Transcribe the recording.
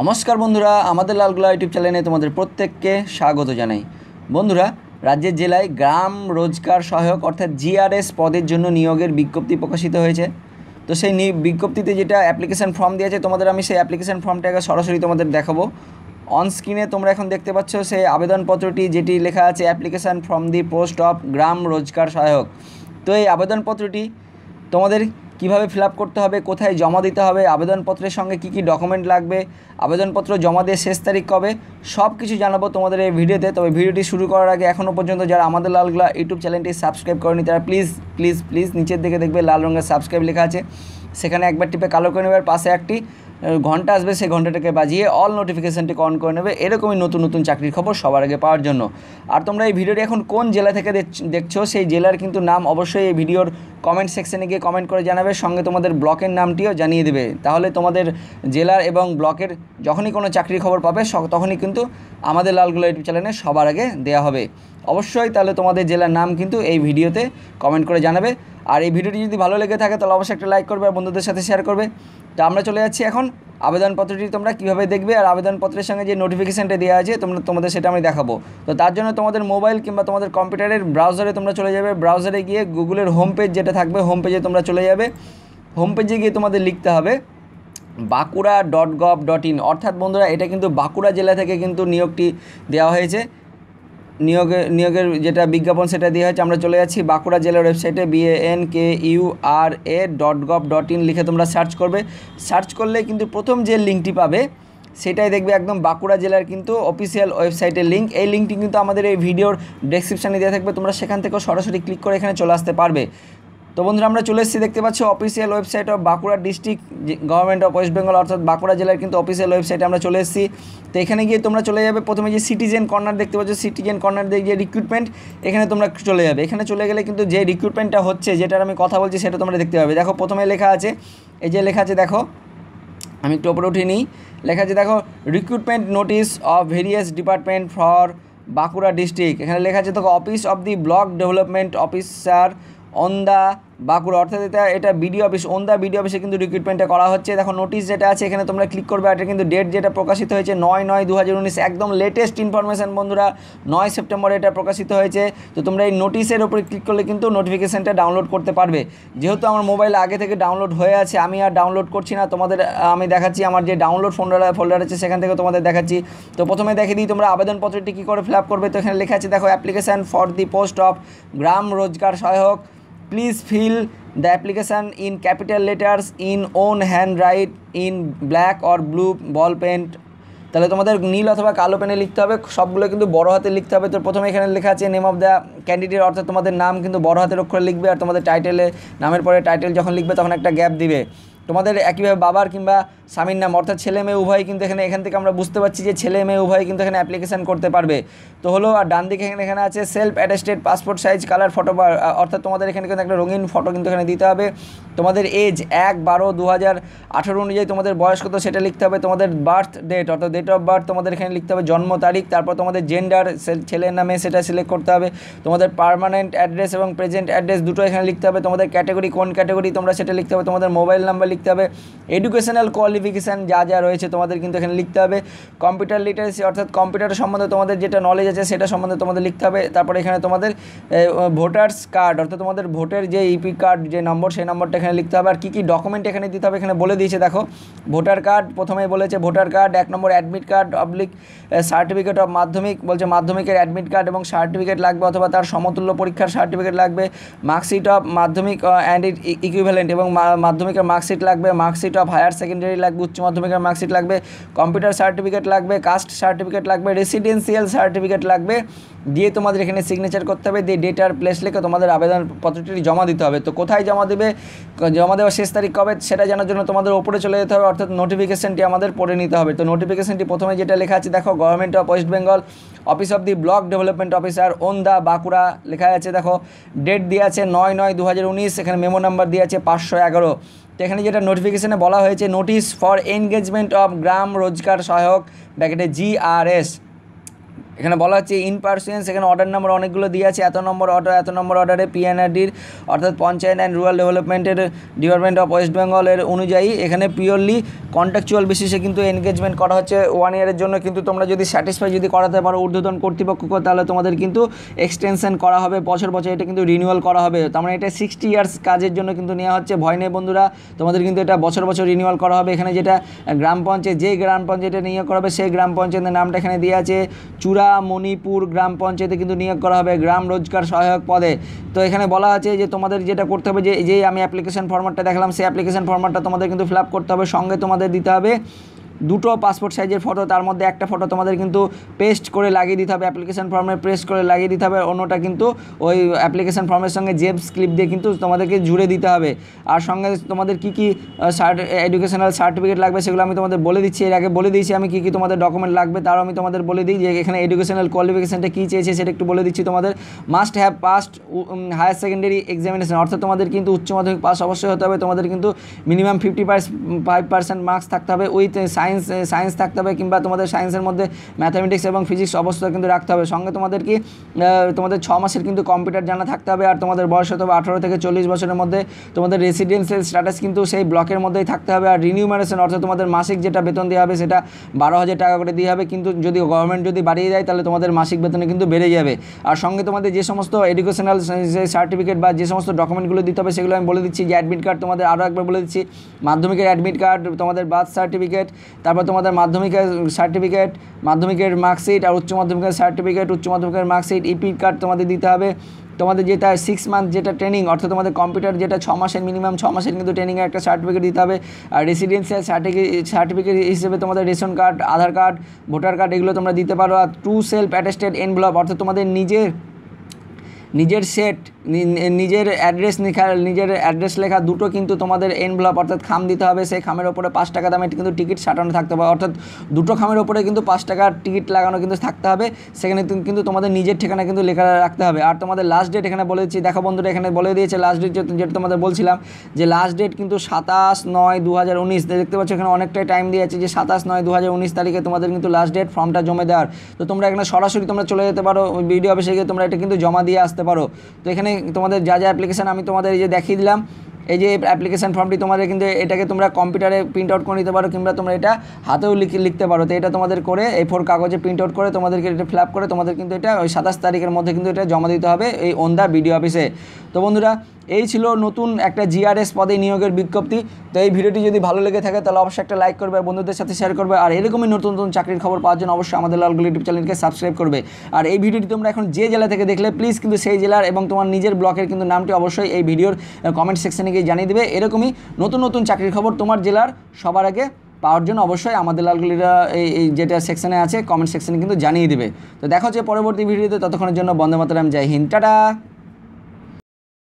নমস্কার বন্ধুরা আমাদের লালগুলা ইউটিউব চ্যানেলে তোমাদের প্রত্যেককে স্বাগত জানাই বন্ধুরা রাজ্যের জেলায় গ্রাম রোজগার সহায়ক অর্থাৎ জিআরএস পদের জন্য নিয়োগের বিজ্ঞপ্তি প্রকাশিত হয়েছে তো সেই বিজ্ঞপ্তিতে যেটা অ্যাপ্লিকেশান ফর্ম দিয়েছে তোমাদের আমি সেই অ্যাপ্লিকেশান ফর্মটাকে সরাসরি তোমাদের দেখাবো অন স্ক্রিনে তোমরা এখন দেখতে পাচ্ছ সেই আবেদনপত্রটি যেটি লেখা আছে application from the post of গ্রাম রোজগার সহায়ক তো এই আবেদনপত্রটি তোমাদের কিভাবে ফিল করতে হবে কোথায় জমা দিতে হবে আবেদনপত্রের সঙ্গে কি কি ডকুমেন্ট লাগবে আবেদনপত্র জমা দিয়ে শেষ তারিখ কবে সব কিছু জানাবো তোমাদের এই ভিডিওতে তবে ভিডিওটি শুরু করার আগে এখনও পর্যন্ত যারা আমাদের লালগুলা ইউটিউব চ্যানেলটি সাবস্ক্রাইব করেনি তারা প্লিজ প্লিজ প্লিজ নিচের দিকে দেখবে লাল রঙের সাবস্ক্রাইব লেখা আছে সেখানে একবার টিপে কালো করে নেবে পাশে একটি ঘন্টা আসবে সেই ঘন্টাটাকে বাজিয়ে অল নোটিফিকেশানটিকে অন করে নেবে এরকমই নতুন নতুন চাকরির খবর সবার আগে পাওয়ার জন্য আর তোমরা এই ভিডিওটি এখন কোন জেলা থেকে দেখছো সেই জেলার কিন্তু নাম অবশ্যই এই ভিডিওর কমেন্ট সেকশানে গিয়ে কমেন্ট করে জানাবে সঙ্গে তোমাদের ব্লকের নামটিও জানিয়ে দেবে তাহলে তোমাদের জেলার এবং ব্লকের যখনই কোনো চাকরির খবর পাবে তখনই কিন্তু আমাদের লালগুলো ইউটিউব চ্যানেলে সবার আগে দেওয়া হবে অবশ্যই তাহলে তোমাদের জেলার নাম কিন্তু এই ভিডিওতে কমেন্ট করে জানাবে আর এই ভিডিওটি যদি ভালো লেগে থাকে তাহলে অবশ্যই একটা লাইক করবে আর বন্ধুদের সাথে শেয়ার করবে তো আমরা চলে যাচ্ছি এখন আবেদনপত্রটি তোমরা কীভাবে দেখবে আর আবেদনপত্রের সঙ্গে যে নোটিফিকেশানটা দেওয়া আছে তোমরা তোমাদের সেটা আমি দেখাবো তো তার জন্য তোমাদের মোবাইল কিংবা তোমাদের কম্পিউটারের ব্রাউজারে তোমরা চলে যাবে ব্রাউজারে গিয়ে গুগলের হোম পেজ যেটা থাকবে হোম পেজে তোমরা চলে যাবে হোম পেজে গিয়ে তোমাদের লিখতে হবে Bankura dot gov dot in অর্থাৎ বন্ধুরা এটা কিন্তু বাঁকুড়া জেলা থেকে কিন্তু নিয়োগটি দেওয়া হয়েছে নিয়োগে নিয়োগের যেটা বিজ্ঞাপন সেটা দেওয়া হয়েছে আমরা চলে যাচ্ছি বাঁকুড়া জেলার ওয়েবসাইটে BAN K U R A dot gov dot in লিখে তোমরা সার্চ করবে সার্চ করলে কিন্তু প্রথম যে লিঙ্কটি পাবে সেটাই দেখবে একদম বাঁকুড়া জেলার কিন্তু অফিসিয়াল ওয়েবসাইটের লিঙ্ক এই লিঙ্কটি কিন্তু আমাদের এই ভিডিওর ডেসক্রিপশানে দেওয়া থাকবে তোমরা সেখান থেকেও সরাসরি ক্লিক করে এখানে চলে আসতে পারবে তো বন্ধুরা আমরা চলে এসেছি দেখতে পাচ্ছি official website of Bankura district government of West Bengal অর্থাৎ বাঁকুড়া জেলার কিন্তু অফিসিয়াল ওয়েবসাইটে আমরা চলে এসেছি তো এখানে গিয়ে তোমরা চলে যাবে প্রথমে যে সিটিজেন কর্নার দেখতে পাচ্ছ সিটিজেন কর্নার দিয়ে গিয়ে রিক্রুটমেন্ট এখানে তোমরা চলে যাবে এখানে চলে গেলে কিন্তু যে রিক্রুটমেন্টটা হচ্ছে যেটার আমি কথা বলছি সেটা তোমরা দেখতে পাবে দেখো প্রথমে লেখা আছে এই যে লেখা আছে দেখো আমি একটু ওপরে উঠিনি লেখা আছে দেখো recruitment notice of various department for Bankura district এখানে লেখা আছে দেখো office of the block development officer on the Bankura অর্থাৎ এটা এটা BDO office on the BDO অফিসে কিন্তু রিক্রুটমেন্টটা করা হচ্ছে দেখো নোটিশ যেটা আছে এখানে তোমরা ক্লিক করবে এটা কিন্তু ডেট যেটা প্রকাশিত হয়েছে নয় নয় দু একদম লেটেস্ট ইনফরমেশান বন্ধুরা নয় সেপ্টেম্বরে এটা প্রকাশিত হয়েছে তো তোমরা এই নোটিশের ওপরে ক্লিক করলে কিন্তু নোটিফিকেশানটা ডাউনলোড করতে পারবে যেহেতু আমার মোবাইল আগে থেকে ডাউনলোড হয়ে আছে আমি আর ডাউনলোড করছি না তোমাদের আমি দেখাচ্ছি আমার যে ডাউনলোড ফোল্ডার ফোল্ডার আছে সেখান থেকে তোমাদের দেখাচ্ছি তো প্রথমে দেখে দিই তোমরা আবেদনপত্রটি কী করে ফিল করবে তো এখানে লেখা আছে দেখো application for the post of গ্রাম রোজগার Sahayak please fill the application in capital letters in own hand write in black or blue ball pen তাহলে তোমাদের নীল অথবা কালো পেনে লিখতে হবে সবগুলো কিন্তু বড় হাতে লিখতে হবে তো প্রথমে এখানে লেখা আছে নেম অফ দ্য ক্যান্ডিডেট অর্থাৎ তোমাদের নাম কিন্তু বড় হাতের অক্ষরে লিখবে আর তোমাদের টাইটেলে নামের পরে টাইটেল যখন লিখবে তখন একটা গ্যাপ দিবে তোমাদের একইভাবে বাবার কিংবা স্বামীর নাম অর্থাৎ ছেলে মেয়ে উভয় কিন্তু এখানে এখান থেকে আমরা বুঝতে পারছি যে ছেলে মেয়ে উভয় কিন্তু এখানে অ্যাপ্লিকেশান করতে পারবে তো হলো আর ডান দিকে এখানে এখানে আছে self attested passport size colour photo অর্থাৎ তোমাদের এখানে কিন্তু একটা রঙিন ফটো কিন্তু এখানে দিতে হবে তোমাদের এজ এক বারো দু হাজার আঠেরো অনুযায়ী তোমাদের বয়স কত সেটা লিখতে হবে তোমাদের বার্থ ডেট অর্থাৎ ডেট অফ বার্থ তোমাদের এখানে লিখতে হবে জন্ম তারিখ তারপর তোমাদের জেন্ডার ছেলের নামে সেটা সিলেক্ট করতে হবে তোমাদের পারমানেন্ট অ্যাড্রেস এবং প্রেজেন্ট অ্যাড্রেস দুটো এখানে লিখতে হবে তোমাদের ক্যাটাগরি কোন ক্যাটাগরি তোমরা সেটা লিখতে হবে তোমাদের মোবাইল নাম্বার লিখতে হবে এডুকেশনাল কোয়ালিফিকেশান যা যা রয়েছে তোমাদের কিন্তু এখানে লিখতে হবে কম্পিউটার লিটারেসি অর্থাৎ কম্পিউটার সম্বন্ধে তোমাদের যেটা নলেজ আছে সেটা সম্বন্ধে তোমাদের লিখতে হবে তারপরে এখানে তোমাদের ভোটার্স কার্ড অর্থাৎ তোমাদের ভোটের যে ইপি e কার্ড যে নম্বর সেই নম্বরটা এখানে লিখতে হবে আর কী কী ডকুমেন্ট এখানে দিতে হবে এখানে বলে দিয়েছে দেখো ভোটার কার্ড প্রথমে বলেছে ভোটার কার্ড এক নম্বর admit card oblique certificate of Madhyamik বলছে মাধ্যমিকের অ্যাডমিট কার্ড এবং সার্টিফিকেট লাগবে অথবা তার সমতুল্য পরীক্ষার সার্টিফিকেট লাগবে marksheet of Madhyamik and equivalent এবং মাধ্যমিকের মার্কশিট লাগবে মার্কশিট অফ হায়ার সেকেন্ডারি লাগবে উচ্চ মাধ্যমিকের মার্কশিট লাগবে কম্পিউটার সার্টিফিকেট লাগবে কাস্ট সার্টিফিকেট লাগবে রেসিডেন্সিয়াল সার্টিফিকেট লাগবে দিয়ে তোমাদের এখানে সিগনেচার করতে হবে দিয়ে ডেট আর প্লেস লিখে তোমাদের আবেদনপত্রটি জমা দিতে হবে তো কোথায় জমা দেবে জমা দেওয়ার শেষ তারিখ কবে সেটা জানার জন্য তোমাদের ওপরে চলে যেতে হবে অর্থাৎ নোটিফিকেশনটি আমাদের পড়ে নিতে হবে তো নোটিফিকেশনটি প্রথমে যেটা লেখা আছে দেখো government of West Bengal office of the block development officer on the Bankura লেখা আছে দেখো ডেট দিয়ে আছে নয় নয় দু এখানে মেমো নাম্বার দিয়ে আছে পাঁচশো এগারো তো এখানে যেটা নোটিফিকেশানে বলা হয়েছে নোটিশ ফর এনগেজমেন্ট অফ গ্রাম রোজগার সহায়ক ব্যাকেটে জিআরএস এখানে বলা হচ্ছে ইন পার্সুয়েন্স এখানে অর্ডার নম্বর অনেকগুলো দিয়ে আছে এত নম্বর অর্ডার এত নম্বর অর্ডারে পিএনআরডির অর্থাৎ পঞ্চায়েত অ্যান্ড রুরাল ডেভেলপমেন্টের ডিপার্টমেন্ট অফ ওয়েস্ট বেঙ্গলের অনুযায়ী এখানে পিওরলি কন্ট্রাকচুয়াল বেসিসে কিন্তু এনগেজমেন্ট করা হচ্ছে ওয়ান ইয়ারের জন্য কিন্তু তোমরা যদি স্যাটিসফাই যদি করাতে পারো ঊর্ধ্বতন কর্তৃপক্ষকে তাহলে তোমাদের কিন্তু এক্সটেনশন করা হবে বছর বছর এটা কিন্তু রিনিউয়াল করা হবে তার মানে এটা সিক্সটি ইয়ার্স কাজের জন্য কিন্তু নেওয়া হচ্ছে ভয় নেই বন্ধুরা তোমাদের কিন্তু এটা বছর বছর রিনিউয়াল করা হবে এখানে যেটা গ্রাম পঞ্চায়েত যে গ্রাম পঞ্চায়েতে নিয়োগ করা হবে সেই গ্রাম পঞ্চায়েতের নামটা এখানে দেওয়া আছে চূড়া দুর্গা মণিপুর গ্রাম পঞ্চায়েতে কিন্তু নিয়োগ করা হবে গ্রাম রোজগার সহায়ক পদে তো এখানে বলা আছে যে তোমাদের যেটা করতে হবে যে যেই আমি অ্যাপ্লিকেশন ফর্মারটা দেখালাম সেই অ্যাপ্লিকেশন ফর্মাটটা তোমাদের কিন্তু ফিল করতে হবে সঙ্গে তোমাদের দিতে হবে দুটো পাসপোর্ট সাইজের ফটো তার মধ্যে একটা ফটো তোমাদের কিন্তু পেস্ট করে লাগিয়ে দিতে হবে অ্যাপ্লিকেশান ফর্মে পেস্ট করে লাগিয়ে দিতে হবে অন্যটা কিন্তু ওই অ্যাপ্লিকেশান ফর্মের সঙ্গে জেবস ক্লিপ দিয়ে কিন্তু তোমাদেরকে জুড়ে দিতে হবে আর সঙ্গে তোমাদের কি কী সার্ট এডুকেশনাল সার্টিফিকেট লাগবে সেগুলো আমি তোমাদের বলে দিচ্ছি এর আগে বলে দিয়েছি আমি কি কী তোমাদের ডকুমেন্ট লাগবে তারও আমি তোমাদের বলে দিই যে এখানে এডুকেশনাল কোয়ালিফিকেশানটা কী চেয়েছে সেটা একটু বলে দিচ্ছি তোমাদের must have passed higher secondary examination অর্থাৎ তোমাদের কিন্তু উচ্চ মাধ্যমিক পাস অবশ্যই হতে হবে তোমাদের কিন্তু minimum fifty per five percent marks থাকতে হবে উইথ সায়েন্স সায়েন্স eh, থাকতে হবে কিংবা তোমাদের সায়েন্সের মধ্যে ম্যাথামেটিক্স এবং ফিজিক্স অবস্থা কিন্তু রাখতে হবে সঙ্গে তোমাদের কি তোমাদের ছ মাসের কিন্তু কম্পিউটার জানা থাকতে হবে আর তোমাদের বয়স হতে হবে আঠারো থেকে চল্লিশ বছরের মধ্যে তোমাদের রেসিডেন্সিয়াল স্ট্যাটাস কিন্তু সেই ব্লকের মধ্যেই থাকতে হবে আর রিনিউমারেশন অর্থাৎ তোমাদের মাসিক যেটা বেতন দেওয়া হবে সেটা বারো হাজার টাকা করে দিয়ে হবে কিন্তু যদি গভর্নমেন্ট যদি বাড়িয়ে দেয় তাহলে তোমাদের মাসিক বেতনে কিন্তু বেড়ে যাবে আর সঙ্গে তোমাদের যে সমস্ত এডুকেশনাল সার্টিফিকেট বা যে সমস্ত ডকুমেন্টগুলো দিতে হবে সেগুলো আমি বলে দিচ্ছি যে অ্যাডমিট কার্ড তোমাদের আরও একবার বলে দিচ্ছি মাধ্যমিকের অ্যাডমিট কার্ড তোমাদের বার্থ সার্টিফিকেট তারপর তোমাদের মাধ্যমিকের সার্টিফিকেট মাধ্যমিকের মার্কশিট আর উচ্চ মাধ্যমিকের সার্টিফিকেট উচ্চ মাধ্যমিকের মার্কশিট ইপি কার্ড তোমাদের দিতে হবে তোমাদের যেটা সিক্স মান্থ যেটা ট্রেনিং অর্থাৎ তোমাদের কম্পিউটার যেটা ছ মাসের মিনিমাম ছ মাসের কিন্তু ট্রেনিংয়ে একটা সার্টিফিকেট দিতে হবে আর রেসিডেন্সিয়াল সার্টিফিকেট সার্টিফিকেট হিসেবে তোমাদের ration card Aadhaar card voter card এগুলো তোমরা দিতে পারো আর টু সেলফ অ্যাটেস্টেড এনভেলপ অর্থাৎ তোমাদের নিজের নিজের সেট নিজের অ্যাড্রেস লেখা নিজের অ্যাড্রেস লেখা দুটো কিন্তু তোমাদের এনভ্লপ অর্থাৎ খাম দিতে হবে সেই খামের ওপরে পাঁচ টাকা দামে কিন্তু টিকিট সাটানো থাকতে হবে অর্থাৎ দুটো খামের ওপরে কিন্তু পাঁচ টাকার টিকিট লাগানো কিন্তু থাকতে হবে সেখানে কিন্তু তোমাদের নিজের ঠিকানা কিন্তু লেখা রাখতে হবে আর তোমাদের লাস্ট ডেট এখানে বলে দিচ্ছি দেখো বন্ধুরা এখানে বলে দিয়েছে লাস্ট ডেট যেটা তোমাদের বলছিলাম যে লাস্ট ডেট কিন্তু সাতাশ নয় দু হাজার উনিশ দেখতে পাচ্ছ এখানে অনেকটাই টাইম দিয়েছে যে সাতাশ নয় দু উনিশ তারিখে তোমাদের কিন্তু লাস্ট ডেট ফর্মটা জমে দেওয়ার তো তোমরা এখানে সরাসরি তোমরা চলে যেতে পারো ভিডিও অফিসে গিয়ে তোমরা এটা কিন্তু জমা দিয়ে আসতে পারো তো এখানে তোমাদের যা যা অ্যাপ্লিকেশান আমি তোমাদের এই যে দেখিয়ে দিলাম এই যে অ্যাপ্লিকেশান ফর্মটি তোমাদের কিন্তু এটাকে তোমরা কম্পিউটারে প্রিন্ট আউট করে নিতে পারো কিংবা তোমরা এটা হাতেও লিখতে পারো তো এটা তোমাদের করে এই ফোর কাগজে প্রিন্ট আউট করে তোমাদেরকে এটা ফিল করে তোমাদের কিন্তু এটা ওই সাতাশ তারিখের মধ্যে কিন্তু এটা জমা দিতে হবে এই দ্য বিডিও অফিসে তো বন্ধুরা এই ছিল নতুন একটা জিআরএস পদে নিয়োগের বিজ্ঞপ্তি তো এই ভিডিওটি যদি ভালো লেগে থাকে তাহলে অবশ্যই একটা লাইক করবে বন্ধুদের সাথে শেয়ার করবে আর এরকমই নতুন নতুন চাকরির খবর পাওয়ার জন্য অবশ্যই আমাদের লালগুলি ইউটিউব চ্যানেলকে সাবস্ক্রাইব করবে আর এই ভিডিওটি তোমরা এখন যে জেলা থেকে দেখলে প্লিজ কিন্তু সেই জেলার এবং তোমার নিজের ব্লকের কিন্তু নামটি অবশ্যই এই ভিডিওর কমেন্ট সেকশনে গিয়ে জানিয়ে দেবে এরকমই নতুন নতুন চাকরির খবর তোমার জেলার সবার আগে পাওয়ার জন্য অবশ্যই আমাদের লালগুলিরা এই এই যেটা সেকশনে আছে কমেন্ট সেকশনে কিন্তু জানিয়ে দেবে তো দেখা হচ্ছে পরবর্তী ভিডিওতে ততক্ষণের জন্য বন্দে মাতারাম জয় হিন্দ টাটা